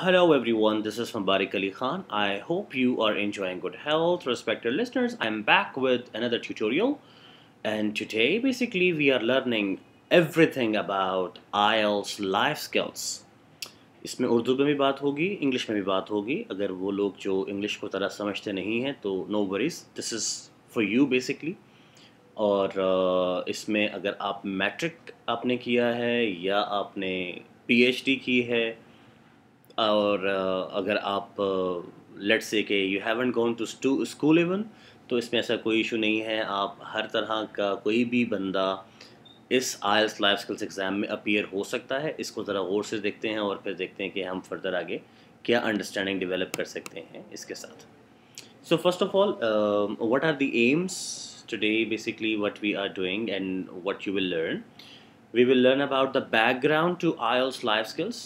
Hello everyone, this is Mubarak Ali Khan. I hope you are enjoying good health. Respected listeners, I'm back with another tutorial and today basically we are learning everything about IELTS life skills. इसमें उर्दू में भी बात होगी English में भी बात होगी अगर वो लोग जो इंग्लिश को तरह समझते नहीं हैं तो no worries this is for you basically और इसमें अगर आप मैट्रिक आपने किया है या आपने पीएचडी की है और अगर आप लेट्स से के you haven't gone to school even तो इसमें ऐसा कोई इशू नहीं है आप हर तरह का कोई भी बंदा इस आयल्स लाइफ स्किल्स एग्ज़ाम में अपीयर हो सकता है इसको ज़रा गौर से देखते हैं और फिर देखते हैं कि हम फर्दर आगे क्या अंडरस्टैंडिंग डेवलप कर सकते हैं इसके साथ so first of all what are the aims today basically what we are doing and what you will learn we will learn about the background to IELTS life skills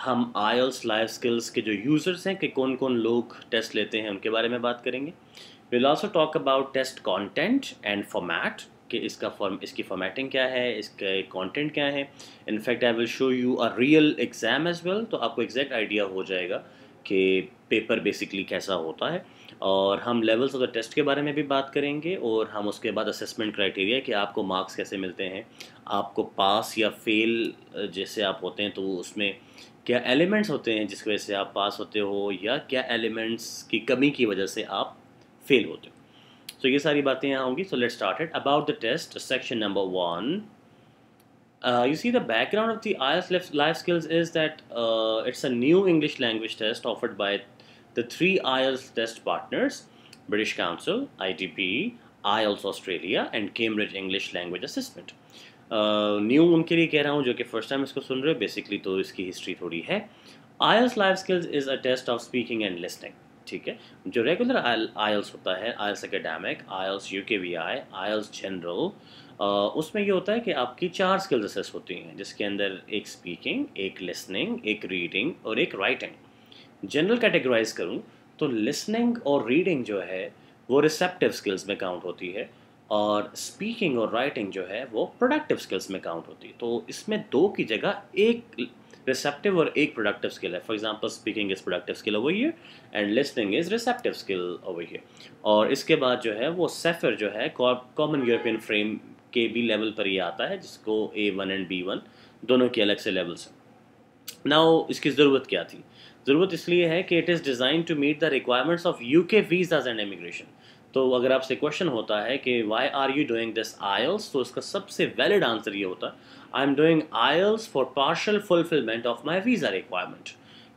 हम IELTS life skills के जो users हैं कि कौन कौन लोग test लेते हैं उनके बारे में बात करेंगे will also talk about test content and format कि इसका फॉर्म इसकी फॉर्मेटिंग क्या है इसके कॉन्टेंट क्या है in fact I will show you a real exam as well तो आपको एग्जैक्ट आइडिया हो जाएगा कि पेपर बेसिकली कैसा होता है और हम लेवल्स ऑफ द टेस्ट के बारे में भी बात करेंगे और हम उसके बाद असेसमेंट क्राइटेरिया कि आपको मार्क्स कैसे मिलते हैं आपको पास या फेल जैसे आप होते हैं तो उसमें क्या एलिमेंट्स होते हैं जिसकी वजह से आप पास होते हो या क्या एलिमेंट्स की कमी की वजह से आप फेल होते हो सो so, ये सारी बातें यहाँ होंगी so let start it about the test section number one Uh, you see, the background of the IELTS life skills is that uh, it's a new English language test offered by the three IELTS test partners, British Council, IDP, IELTS Australia and Cambridge English Language Assessment. New uh, उनके लिए कह रहा हूँ जो कि first time इसको सुन रहे हो बेसिकली तो इसकी हिस्ट्री थोड़ी है IELTS life skills is a test of speaking and listening ठीक है जो रेगुलर आयल्स e होता है IELTS academic IELTS U K V I IELTS general उसमें ये होता है कि आपकी चार स्किल्स असेस होती हैं जिसके अंदर एक स्पीकिंग एक लिसनिंग एक रीडिंग और एक राइटिंग जनरल कैटेगराइज करूँ तो लिसनिंग और रीडिंग जो है वो रिसेप्टिव स्किल्स में काउंट होती है और स्पीकिंग और राइटिंग जो है वो प्रोडक्टिव स्किल्स में काउंट होती है तो इसमें दो की जगह एक रिसेप्टिव और एक प्रोडक्टिव स्किल है for example speaking is productive skill over here and listening is receptive skill over here और इसके बाद जो है वो सेफर जो है कॉमन यूरोपियन फ्रेम के भी लेवल पर ही आता है जिसको A one and B one दोनों के अलग से लेवल्स हैं ना इसकी ज़रूरत क्या थी ज़रूरत इसलिए है कि it is design to meet the requirements of U K visas and immigration तो अगर आपसे क्वेश्चन होता है कि why are you doing this IELTS तो इसका सबसे वैलिड आंसर ये होता है I am doing IELTS for partial fulfilment of my visa requirement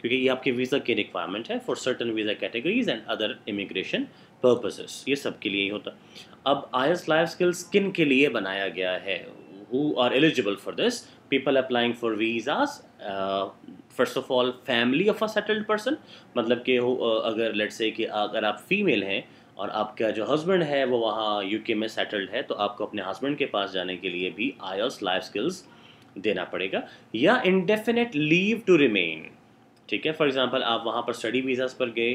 क्योंकि ये आपके वीज़ा की रिक्वायरमेंट है for certain visa categories and other immigration purposes ये सब के लिए ही होता अब आयल्स लाइफ स्किल्स किन के लिए बनाया गया है who are eligible for this people applying for visas first of all family of a settled person मतलब कि अगर लेट से कि अगर आप फीमेल हैं और आपका जो हस्बैंड है वो वहाँ यूके में सेटल्ड है तो आपको अपने हस्बैंड के पास जाने के लिए भी आयर्स लाइफ स्किल्स देना पड़ेगा या इनडेफिनेट लीव टू रिमेन ठीक है फॉर एग्जांपल आप वहाँ पर स्टडी वीज़ास पर गए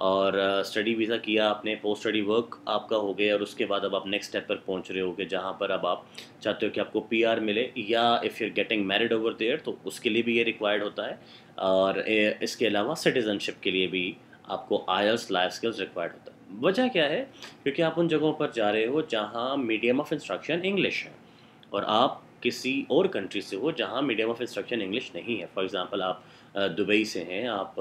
और स्टडी वीज़ा किया आपने पोस्ट स्टडी वर्क आपका हो गया और उसके बाद अब आप नेक्स्ट स्टेप पर पहुंच रहे होगे जहां पर अब आप चाहते हो कि आपको पीआर मिले या if you getting married over there तो उसके लिए भी ये रिक्वायर्ड होता है और इसके अलावा सिटीजनशिप के लिए भी आपको आयर्स लाइफ स्किल्स रिक्वायर्ड होता है वजह क्या है क्योंकि आप उन जगहों पर जा रहे हो जहाँ मीडियम ऑफ इंस्ट्रक्शन इंग्लिश है और आप किसी और कंट्री से हो जहाँ मीडियम ऑफ इंस्ट्रक्शन इंग्लिश नहीं है फॉर एग्ज़ाम्पल आप दुबई से हैं आप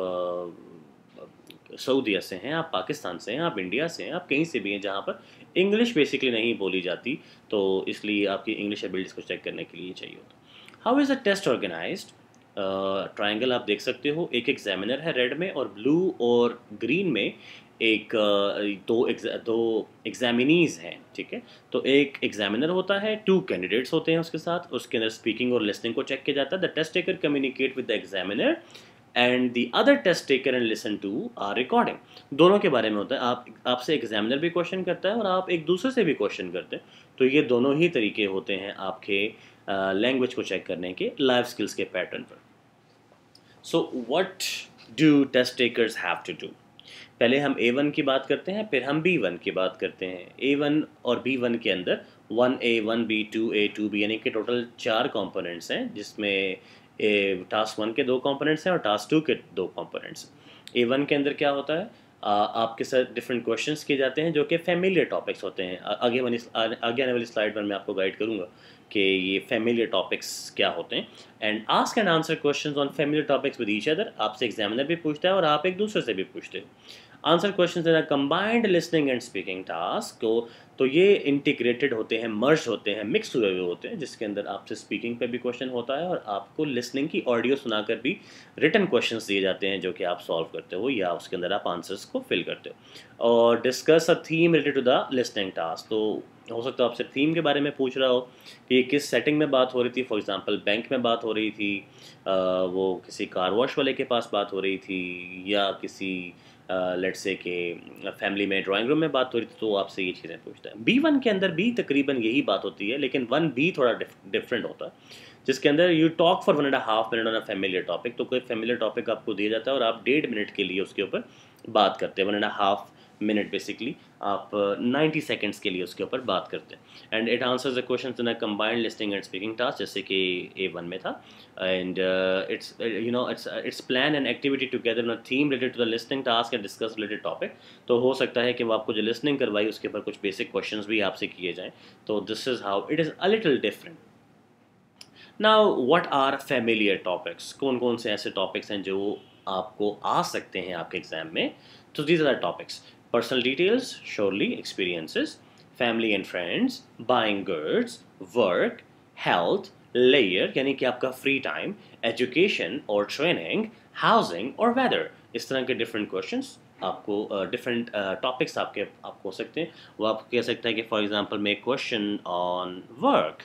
सऊदीया से हैं आप पाकिस्तान से हैं आप इंडिया से हैं आप कहीं से भी हैं जहाँ पर इंग्लिश बेसिकली नहीं बोली जाती तो इसलिए आपकी इंग्लिश एबिलिटीज़ को चेक करने के लिए चाहिए होता how is a test organise triangle आप देख सकते हो एक एग्जामिनर है रेड में और ब्लू और ग्रीन में एक दो दो एग्जामिनीज हैं ठीक है तो एक एग्जामिनर होता है टू कैंडिडेट्स होते हैं उसके साथ उसके अंदर स्पीकिंग और लिसनिंग को चेक किया जाता है the test taker communicate with the examiner and the other test taker and listen to our recording दोनों के बारे में होता है आप आपसे एग्जामिनर भी क्वेश्चन करता है और आप एक दूसरे से भी क्वेश्चन करते हैं तो ये दोनों ही तरीके होते हैं आपके लैंग्वेज uh, को चेक करने के लाइफ स्किल्स के पैटर्न पर so what do test takers have to do पहले हम ए वन की बात करते हैं फिर हम बी वन की बात करते हैं ए वन और बी वन के अंदर one A one B two A two B यानी कि टोटल चार कॉम्पोनेंट्स हैं जिसमें टास्क वन के दो कंपोनेंट्स हैं और टास्क टू के दो कंपोनेंट्स ए वन के अंदर क्या होता है आ, आपके साथ डिफरेंट क्वेश्चन किए जाते हैं जो कि फैमिलियर टॉपिक्स होते हैं आगे वन आगे आने वाली स्लाइड पर मैं आपको गाइड करूँगा कि ये फैमिलियर टॉपिक्स क्या होते हैं and ask and answer question on familiar topics with each other आपसे एग्जामिनर भी पूछता है और आप एक दूसरे से भी पूछते हो answer question in combined listening and speaking task को तो ये इंटीग्रेटेड होते हैं मर्ज होते हैं मिक्स हुए हुए होते हैं जिसके अंदर आपसे स्पीकिंग पे भी क्वेश्चन होता है और आपको लिसनिंग की ऑडियो सुनाकर भी रिटर्न क्वेश्चन दिए जाते हैं जो कि आप सॉल्व करते हो या उसके अंदर आप आंसर्स को फिल करते हो और discuss a theme related to the listening task तो हो सकता है आपसे थीम के बारे में पूछ रहा हो कि किस सेटिंग में बात हो रही थी फॉर एग्जांपल बैंक में बात हो रही थी आ, वो किसी कार वॉश वाले के पास बात हो रही थी या किसी लेट से के फैमिली में ड्राइंग रूम में बात हो रही थी तो आपसे ये चीज़ें पूछता है बी वन के अंदर भी तकरीबन यही बात होती है लेकिन वन बी थोड़ा डिफरेंट होता है जिसके अंदर you talk for one and half minute on a familiar topic तो कोई फैमिलियर टॉपिक आपको दिया जाता है और आप डेढ़ मिनट के लिए उसके ऊपर बात करते हैं one and half minute basically आप नाइन्टी uh, सेकेंड्स के लिए उसके ऊपर बात करते हैं and it answers a question in combined listing and speaking task जैसे कि ए वन में था and it's you know it's it's plan and activity together in theme related to the listing task and discuss related topic तो हो सकता है कि वो आपको जो लिस्टिंग करवाई उसके ऊपर कुछ बेसिक क्वेश्चन भी आपसे किए जाएँ तो this is how it is a little different now what are familiar topics कौन कौन से ऐसे टॉपिक्स हैं जो आपको आ सकते हैं आपके एग्जाम में तो these are topics Personal details, surely experiences, family and friends buying goods, work health लेयर यानी कि आपका फ्री टाइम एजुकेशन और ट्रेनिंग हाउसिंग और वेदर इस तरह के डिफरेंट क्वेश्चंस आपको डिफरेंट uh, टॉपिक्स uh, आपके आपको हो सकते हैं वो आप कह सकते हैं कि for example may question on work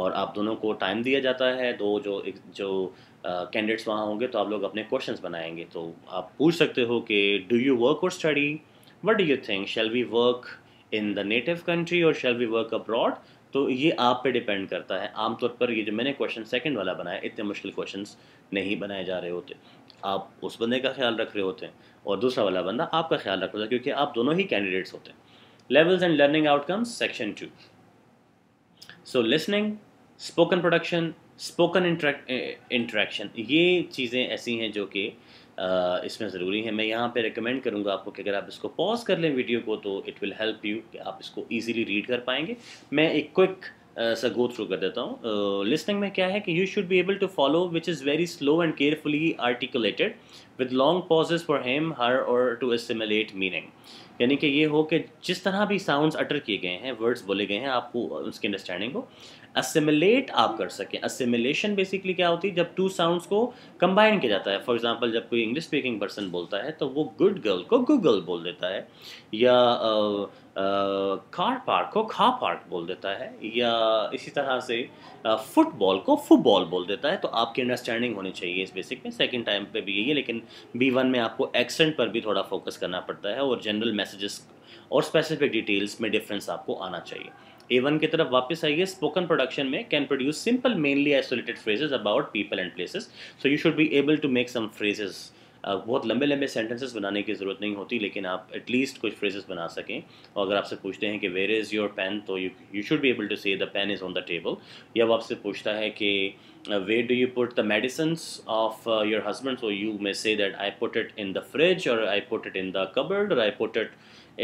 और आप दोनों को टाइम दिया जाता है दो जो जो कैंडिडेट्स uh, वहाँ होंगे तो आप लोग अपने क्वेश्चंस बनाएंगे तो आप पूछ सकते हो कि डू यू वर्क और study what do you think shall we work in the native country or shall we work abroad तो ये आप पे डिपेंड करता है आमतौर पर ये जो मैंने क्वेश्चन सेकंड वाला बनाया इतने मुश्किल क्वेश्चंस नहीं बनाए जा रहे होते आप उस बंदे का ख्याल रख रहे होते हैं और दूसरा वाला बंदा आपका ख्याल रख रहा है क्योंकि आप दोनों ही कैंडिडेट्स होते हैं levels and learning outcomes section two so listening spoken production spoken interaction ये चीज़ें ऐसी हैं जो कि इसमें ज़रूरी है मैं यहाँ पे रिकमेंड करूँगा आपको कि अगर आप इसको पॉज कर लें वीडियो को तो इट विल हेल्प यू कि आप इसको इजीली रीड कर पाएंगे मैं एक क्विक सा गो थ्रू कर देता हूँ लिस्निंग में क्या है कि you should be able to follow which is very slow and carefully articulated with long pauses for him her और टू एसिमुलेट मीनिंग यानी कि ये हो कि जिस तरह भी साउंड्स अटर किए गए हैं वर्ड्स बोले गए हैं आपको उसकी अंडरस्टैंडिंग को असिमिलेट आप कर सकें असिमिलेशन बेसिकली क्या होती है जब टू साउंड्स को कंबाइन किया जाता है फॉर एग्जांपल जब कोई इंग्लिश स्पीकिंग पर्सन बोलता है तो वो गुड गर्ल को गूगल बोल देता है या कार uh, पार्क uh, को खा पार्क बोल देता है या इसी तरह से फुटबॉल uh, को फुटबॉल बोल देता है तो आपकी अंडरस्टैंडिंग होनी चाहिए इस बेसिक में सेकेंड टाइम पर भी यही है लेकिन बी वन में आपको एक्सेंट पर भी थोड़ा फोकस करना पड़ता है और जनरल मैसेजेस और स्पेसिफिक डिटेल्स में डिफरेंस आपको आना चाहिए ए वन की तरफ वापस आइए स्पोकन प्रोडक्शन में can produce simple mainly isolated phrases about people and places so you should be able to make some phrases बहुत लंबे लंबे सेंटेंसेस बनाने की ज़रूरत नहीं होती लेकिन आप एटलीस्ट कुछ फ्रेजेस बना सकें और अगर आपसे पूछते हैं कि वेयर इज़ योर पेन तो you you should be able to say the pen is on the table या वो आपसे पूछता है कि where do you put the medicines of your husband so you may say that I put it in the fridge और I put it in the cupboard और I put it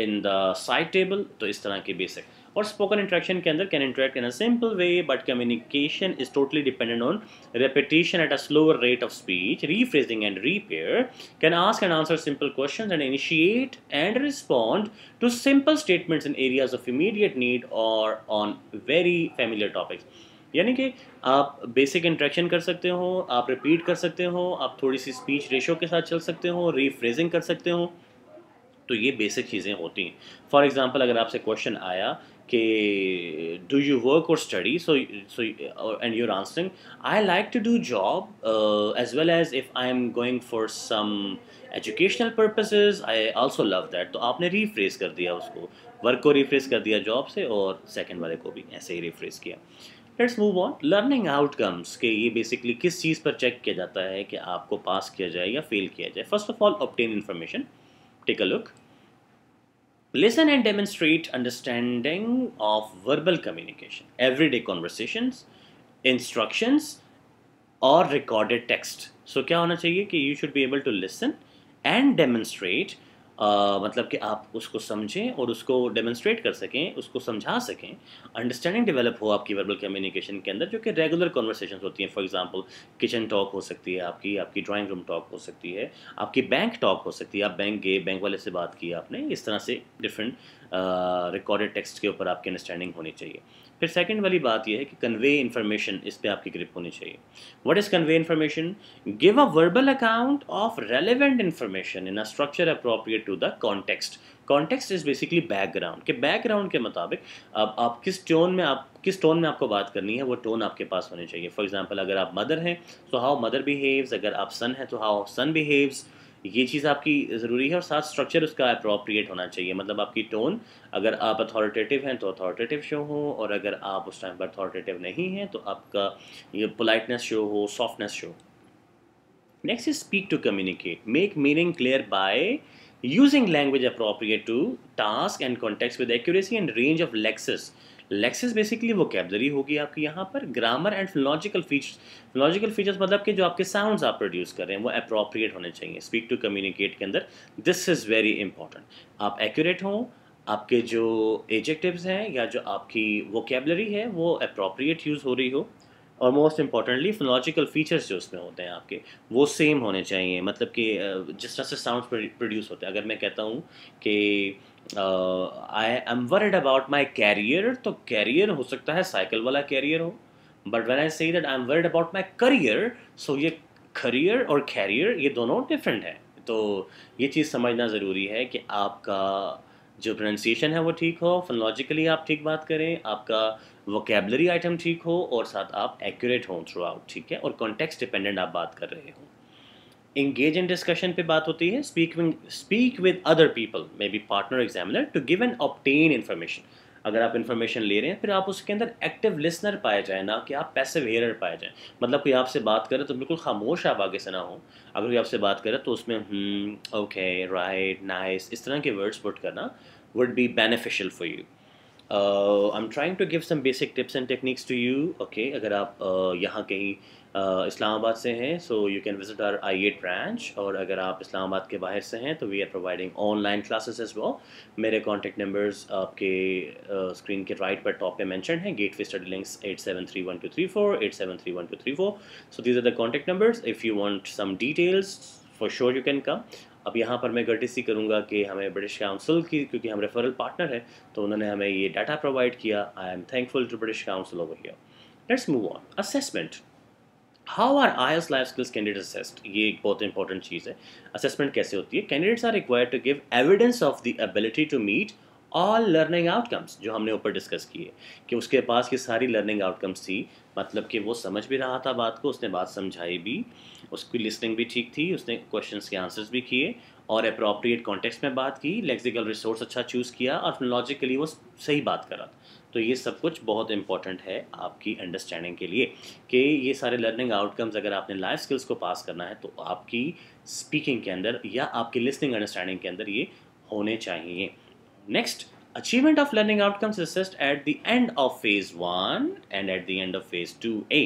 in the side table तो इस तरह के basic और spoken interaction के अंदर can interact in a simple way but communication is totally dependent on repetition at a slower rate of speech rephrasing and repair can ask and answer simple question and initiate and respond to simple statements in areas of immediate need और on very familiar topics यानी कि आप basic interaction कर सकते हो आप repeat कर सकते हो आप थोड़ी सी स्पीच रेशो के साथ चल सकते हो रीफ्रेजिंग कर सकते हो तो ये बेसिक चीज़ें होती हैं फॉर एग्ज़ाम्पल अगर आपसे क्वेश्चन आया कि डू यू वर्क और study so so and your answering I like to do job as well as if I am going for some educational purposes I also love that तो आपने rephrase कर दिया उसको work को rephrase कर दिया job से और सेकेंड वाले को भी ऐसे ही रीफ्रेस किया let's move on learning outcomes के ये बेसिकली किस चीज़ पर चेक किया जाता है कि आपको पास किया जाए या फेल किया जाए first of all obtain information take a look Listen and demonstrate understanding of verbal communication, everyday conversations, instructions, or recorded text. So, क्या होना चाहिए कि you should be able to listen and demonstrate आ, मतलब कि आप उसको समझें और उसको डेमोन्स्ट्रेट कर सकें उसको समझा सकें अंडरस्टैंडिंग डेवलप हो आपकी वर्बल कम्युनिकेशन के अंदर जो कि रेगुलर कॉन्वर्सेशन होती हैं फॉर एग्जांपल किचन टॉक हो सकती है आपकी आपकी ड्राइंग रूम टॉक हो सकती है आपकी बैंक टॉक हो सकती है आप बैंक गए बैंक वाले से बात की आपने इस तरह से डिफरेंट रिकॉर्डेड टेक्स्ट के ऊपर आपकी अंडरस्टैंडिंग होनी चाहिए फिर सेकंड वाली बात यह है कि कन्वे इन्फॉर्मेशन इस पर आपकी ग्रिप होनी चाहिए what is convey information give a verbal account of relevant information in a structure appropriate to the context context is basically background के बैकग्राउंड के मुताबिक अब आप किस टोन में आप किस टोन में आपको बात करनी है वो टोन आपके पास होनी चाहिए फॉर एग्जाम्पल अगर आप मदर हैं तो हाउ मदर बिहेव्स अगर आप सन हैं तो हाउ सन बिहेव्स ये चीज़ आपकी ज़रूरी है और साथ स्ट्रक्चर उसका अप्रोप्रिएट होना चाहिए मतलब आपकी टोन अगर आप अथॉरिटेटिव हैं तो अथॉरिटेटिव शो हो और अगर आप उस टाइम पर अथॉरिटेटिव नहीं हैं तो आपका ये पोलाइटनेस शो हो softness show next is speak to communicate make meaning clear by using language appropriate to task and context with accuracy and range of lexes lexis basically वो कैबजरी होगी आपकी यहाँ पर grammar and logical features logical features मतलब कि जो आपके sounds आप प्रोड्यूस कर रहे हैं वो अप्रोप्रिएट होने चाहिए स्पीक टू कम्युनिकेट के अंदर दिस इज़ वेरी इंपॉर्टेंट आप एक्यूरेट हों आपके जो एजेक्टिव्स हैं या जो आपकी वोकेबलरी है वो अप्रोप्रिएट यूज़ हो रही हो और मोस्ट इम्पॉर्टेंटली फोलॉजिकल फीचर्स जो उसमें होते हैं आपके वो सेम होने चाहिए मतलब कि जिस तरह से साउंड प्रोड्यूस होते हैं अगर मैं कहता हूँ कि I am worried about my career तो कैरियर हो सकता है साइकिल वाला कैरियर हो बट वेन आई सही that I am worried about my career so ये करियर और कैरियर ये दोनों डिफरेंट हैं तो ये चीज़ समझना ज़रूरी है कि आपका जो प्रोनाउंसिएशन है वो ठीक हो फोनोलॉजिकली आप ठीक बात करें आपका वोकेबलरी आइटम ठीक हो और साथ आप एक्यूरेट हों थ्रू आउट ठीक है और कॉन्टेक्स्ट डिपेंडेंट आप बात कर रहे हो इंगेज इन डिस्कशन पे बात होती है speaking speak with other people may be partner examiner to give and obtain information अगर आप इन्फॉर्मेशन ले रहे हैं फिर आप उसके अंदर एक्टिव लिसनर पाए जाए ना कि आप पैसे हेयर पाए जाए मतलब कोई आपसे बात करे तो बिल्कुल खामोश आप आगे से ना हो अगर कोई आपसे बात करे तो उसमें ओके राइट नाइस इस तरह के वर्ड्स पुट करना would be beneficial for you I am trying to give some basic tips and techniques to you okay अगर आप uh, यहाँ कहीं इस्लामाबाद से हैं so you can visit our I eight branch और अगर आप इस्लामाबाद के बाहर से हैं तो we are providing online classes as वो मेरे कॉन्टैक्ट नंबर्स आपके स्क्रीन के राइट पर टॉप पे मैंशन हैं gate way study links eight seven three one two three four eight seven three one two three four so these are the contact numbers if you want some details for sure you can come अब यहाँ पर मैं गटिसी करूँगा कि हमें British council की क्योंकि हम रेफरल पार्टनर हैं तो उन्होंने हमें ये डाटा प्रोवाइड किया I am thankful to British Council over here let's move on assessment how are I S life skills candidate assessed ये एक बहुत इंपॉर्टेंट चीज़ है असेसमेंट कैसे होती है candidates are required to give evidence of the ability to meet all learning outcomes जो हमने ऊपर डिस्कस किए कि उसके पास ये सारी लर्निंग आउटकम्स थी मतलब कि वो समझ भी रहा था बात को उसने बात समझाई भी उसकी लिसनिंग भी ठीक थी उसने क्वेश्चन के आंसर्स भी किए और अप्रोप्रिएट कॉन्टेक्स में बात की लेक्सिकल रिसोर्स अच्छा चूज़ किया और लॉजिकली वो सही बात करा तो ये सब कुछ बहुत इंपॉर्टेंट है आपकी अंडरस्टैंडिंग के लिए कि ये सारे लर्निंग आउटकम्स अगर आपने लाइफ स्किल्स को पास करना है तो आपकी स्पीकिंग के अंदर या आपकी लिसनिंग अंडरस्टैंडिंग के अंदर ये होने चाहिए next of learning outcomes outcomes at the end of phase one and at the end of phase two A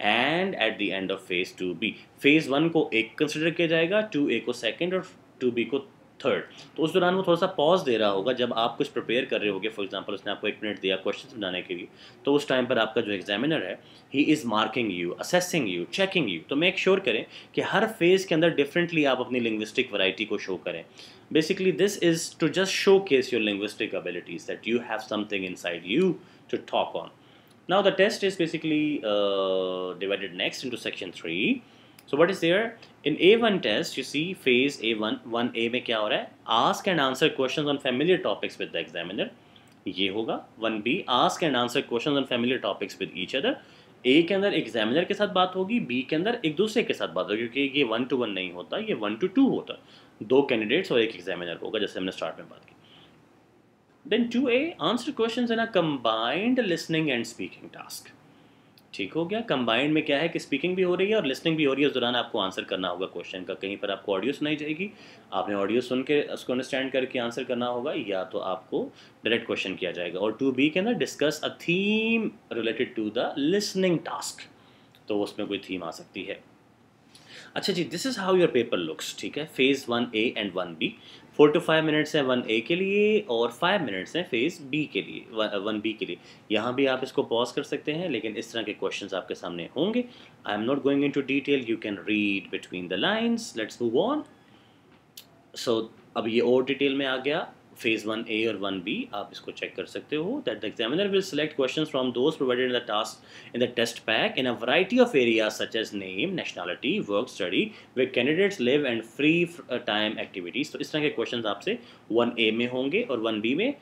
and at the end of phase two B phase one को एक consider किया जाएगा to ए को second और two B को third तो उस दौरान वो थोड़ा सा पॉज दे रहा होगा जब आप कुछ प्रिपेयर कर रहे होगे फॉर एग्जांपल उसने आपको एक मिनट दिया क्वेश्चन बनाने के लिए तो उस टाइम पर आपका जो एग्जामिनर है he is marking you assessing you checking you तो मेक श्योर sure करें कि हर फेज़ के अंदर डिफरेंटली आप अपनी लिंग्विस्टिक वराइटी को शो करें this is to just showcase your linguistic abilities that you have something inside you to talk on now the test is basically divided next into section three so what is there in A one test you see phase A one one A में क्या हो रहा है ask and answer question on familiar topics with the examiner ये होगा one B ask and answer question on familiar topics with each other A के अंदर examiner के साथ बात होगी बी के अंदर एक दूसरे के साथ बात होगी क्योंकि ये वन टू वन नहीं होता ये वन टू टू होता दो कैंडिडेट्स और एक एग्जामिनर होगा जैसे हमने स्टार्ट में बात की then two A answer question in a combined listening and speaking task ठीक हो गया कंबाइंड में क्या है कि स्पीकिंग भी हो रही है और लिसनिंग भी हो रही है उस दौरान आपको आंसर करना होगा क्वेश्चन का कहीं पर आपको ऑडियो सुनाई जाएगी आपने ऑडियो सुन के उसको अंडरस्टैंड करके आंसर करना होगा या तो आपको डायरेक्ट क्वेश्चन किया जाएगा और टू बी के ना discuss a theme related to the listening task तो उसमें कोई थीम आ सकती है अच्छा जी this is how your paper looks ठीक है phase one A and one B four to five minutes हैं वन ए के लिए और फाइव मिनट्स हैं फेज़ बी के लिए वन बी uh, के लिए यहाँ भी आप इसको पॉज कर सकते हैं लेकिन इस तरह के क्वेश्चंस आपके सामने होंगे I am not going into detail you can read between the lines let's move on so अब ये और डिटेल में आ गया फेज़ वन ए और वन बी आप इसको चेक कर सकते हो that the examiner will select question from those provided in the task in the test pack in a variety of area such as name nationality work study way candidates live and free time activities तो इस तरह के question आपसे one A में होंगे और one B में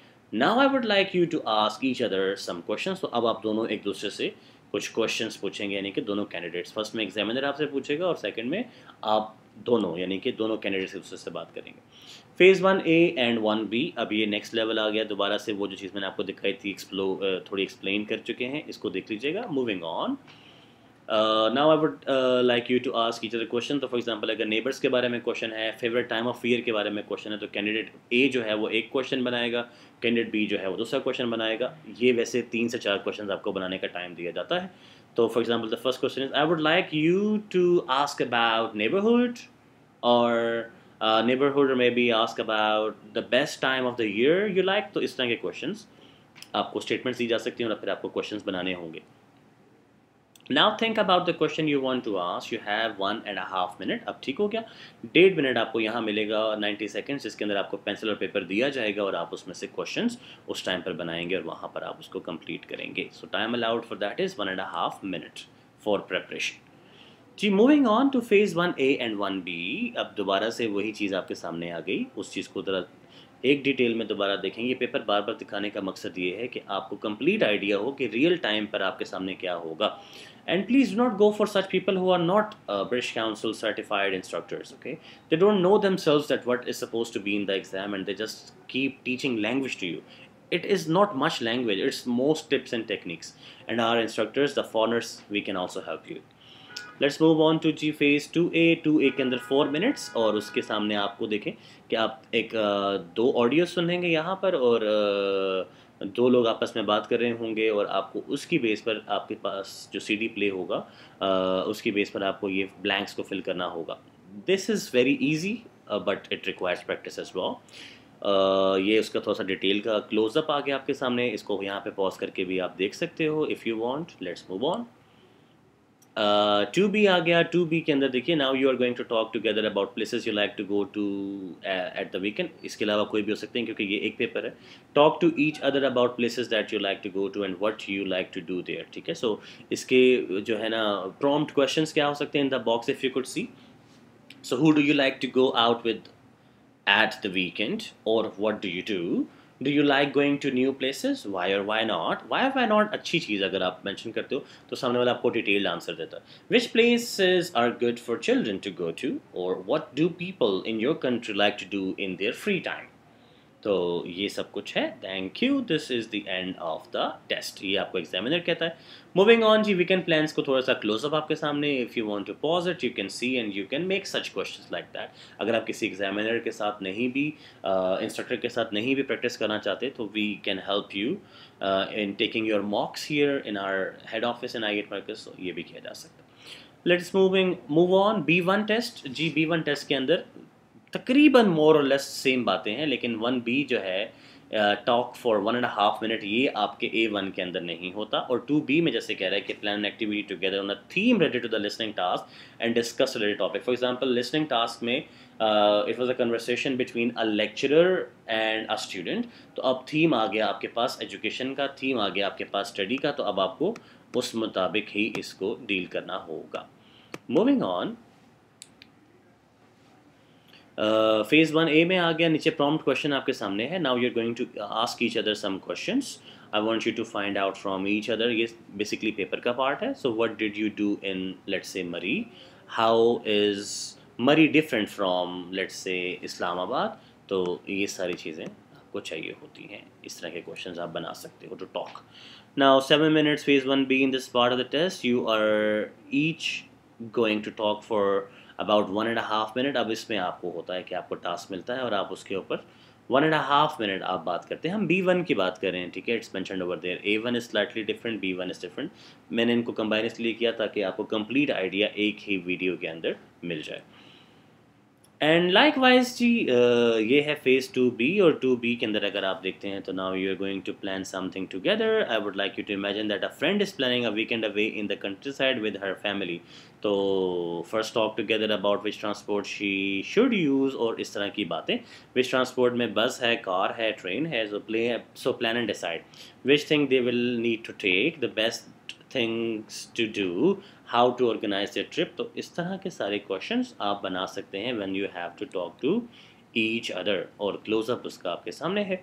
now I would like you to ask each other some question तो अब आप दोनों एक दूसरे से कुछ क्वेश्चन पूछेंगे यानी कि दोनों कैंडिडेट्स फर्स्ट में एग्जामिनर आपसे पूछेगा और सेकंड में आप दोनों यानी कि दोनों कैंडिडेट्स एक दूसरे से बात करेंगे phase one A and one B अब ये नेक्स्ट लेवल आ गया दोबारा से वो जो चीज़ मैंने आपको दिखाई थी एक्सप्लो थोड़ी एक्सप्लेन कर चुके हैं इसको देख लीजिएगा moving on now I would like you to ask each other question तो फॉर एग्जांपल अगर नेबर्स के बारे में क्वेश्चन है फेवरेट टाइम ऑफ ईयर के बारे में क्वेश्चन है तो कैंडिडेट ए जो है वो एक क्वेश्चन बनाएगा कैंडिडेट बी जो है वो दूसरा क्वेश्चन बनाएगा ये वैसे तीन से चार क्वेश्चन आपको बनाने का टाइम दिया जाता है तो for example the first question is I would like you to ask about neighbourhood और नेबरहुड में B ask about the best time of the year you like तो इस तरह के क्वेश्चन आपको स्टेटमेंट्स दी जा सकती हैं और फिर आपको क्वेश्चन बनाने होंगे now think about the question you want to ask you have one and half minute अब ठीक हो गया डेढ़ मिनट आपको यहाँ मिलेगा नाइन्टी सेकेंड्स जिसके अंदर आपको पेंसिल और पेपर दिया जाएगा और आप उसमें से क्वेश्चन उस टाइम पर बनाएंगे और वहाँ पर आप उसको कंप्लीट करेंगे so time allowed for that is one and half minute for preparation जी moving on to phase one A and one B अब दोबारा से वही चीज़ आपके सामने आ गई उस चीज़ को ज़रा एक डिटेल में दोबारा देखेंगे पेपर बार बार दिखाने का मकसद ये है कि आपको कंप्लीट आइडिया हो कि रियल टाइम पर आपके सामने क्या होगा and please do not go for such people who are not British Council certified instructors okay they don't know themselves that what is suppose to be in the exam and they just keep teaching language to you it is not much language it's most tips and techniques and our instructors the foreigners we can also help you let's move on to जी phase two A to A के अंदर four minutes और उसके सामने आपको देखें कि आप एक दो ऑडियो सुनेंगे यहाँ पर और दो लोग आपस में बात कर रहे होंगे और आपको उसकी बेस पर आपके पास जो सीडी प्ले होगा उसकी बेस पर आपको ये ब्लैंक्स को फिल करना होगा this is very easy but it requires practice as वॉ ये उसका थोड़ा सा डिटेल का क्लोजअप आ गया आपके सामने इसको यहाँ पे पॉज करके भी आप देख सकते हो if you want let's move on to uh, B आ गया टू बी के अंदर देखिए now you are going to talk together about places you like to go to at the weekend इसके अलावा कोई भी हो सकते हैं क्योंकि ये एक पेपर है talk to each other about places that you like to go to and what you like to do there ठीक है सो इसके जो है ना प्रॉम्प्ट क्वेश्चन क्या हो सकते हैं in the box if you could see so who do you like to go out with at the weekend और what do you do do you like going to new places why or why not why have I not अच्छी चीज़ अगर आप mention करते हो तो सामने वाला आपको detailed answer which places are good for children to go to or what do people in your country like to do in their free time तो ये सब कुछ है thank you this is the end of the test ये आपको examiner कहता है moving on जी वीकेंड प्लान्स को थोड़ा सा क्लोजअप आपके सामने if you want to pause it you can see and you can make such questions like that अगर आप किसी एग्जामिनर के साथ नहीं भी इंस्ट्रक्टर uh, के साथ नहीं भी प्रैक्टिस करना चाहते तो we can help you in taking your mocks here in our head office in I eight मार्कस ये भी किया जा सकता है let's moving move on B one test जी बी वन टेस्ट के अंदर तकरीबन मोर और लेस सेम बातें हैं लेकिन वन बी जो है talk for one and half minute ये आपके ए वन के अंदर नहीं होता और टू बी में जैसे कह रहा है कि plan activity together on a theme related to the listening task and discuss related topic for example listening task में it was a conversation between a lecturer and a student तो अब theme आ गया आपके पास एजुकेशन का theme आ गया आपके पास study का तो अब आपको उस मुताबिक ही इसको डील करना होगा moving on phase one A में आ गया नीचे प्रॉम्प्ट क्वेश्चन आपके सामने है now you are going to ask each other some question I want you to find out from each other ये बेसिकली पेपर का पार्ट है so what did you do in let's say Murree how is Murree different from let's say Islamabad तो ये सारी चीज़ें आपको चाहिए होती हैं इस तरह के क्वेश्चन आप बना सकते हो to talk now seven minutes phase one B in this part of the test you are each going to talk for about one and half minute अब इसमें आपको होता है कि आपको टास्क मिलता है और आप उसके ऊपर वन एंड हाफ मिनट आप बात करते हैं हम बी वन की बात कर रहे हैं ठीक है it's mention over there A one is slightly different B one is different मैंने इनको कंबाइन इसलिए किया ताकि आपको कंप्लीट आइडिया एक ही वीडियो के अंदर मिल जाए एंड लाइक वाइज जी ये है फेज़ टू बी और टू बी के अंदर अगर आप देखते हैं तो now you are going to plan something together I would like you to imagine that a friend is planning a weekend away in the countryside with her family तो first talk together about which transport she should use और इस तरह की बातें विच transport में बस है car है ट्रेन है so play so plan and decide which thing they will need to take the best things to do how to organise a trip तो इस तरह के सारे क्वेश्चन आप बना सकते हैं when you have to talk to each other और क्लोजअप उसका आपके सामने है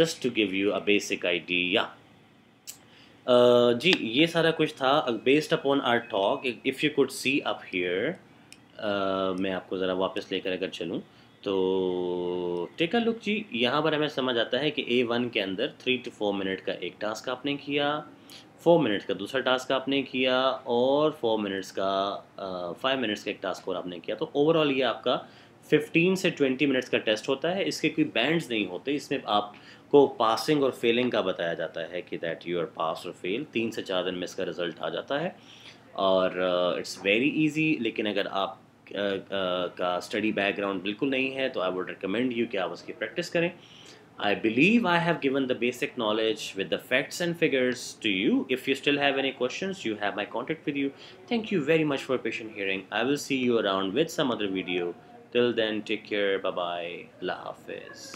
just to give you a basic idea जी ये सारा कुछ था based upon our talk if you could see up here मैं आपको ज़रा वापस लेकर अगर चलूँ तो टेक अ लुक जी यहाँ पर हमें समझ आता है कि ए वन के अंदर थ्री टू फोर मिनट का एक टास्क आपने किया फोर मिनट्स का दूसरा टास्क आपने किया और फोर मिनट्स का फाइव मिनट्स का एक टास्क और आपने किया तो ओवरऑल ये आपका फिफ्टीन से ट्वेंटी मिनट्स का टेस्ट होता है इसके कोई बैंड्स नहीं होते इसमें आपको पासिंग और फेलिंग का बताया जाता है कि दैट यू आर पास और फेल तीन से चार दिन में इसका रिजल्ट आ जाता है और इट्स वेरी ईजी लेकिन अगर आप uh, uh, का स्टडी बैकग्राउंड बिल्कुल नहीं है तो आई वुड रिकमेंड यू कि आप उसकी प्रैक्टिस करें I believe I have given the basic knowledge with the facts and figures to you. If you still have any questions, you have my contact with you. Thank you very much for patient hearing. I will see you around with some other video. Till then, take care. Bye-bye. La Hafiz.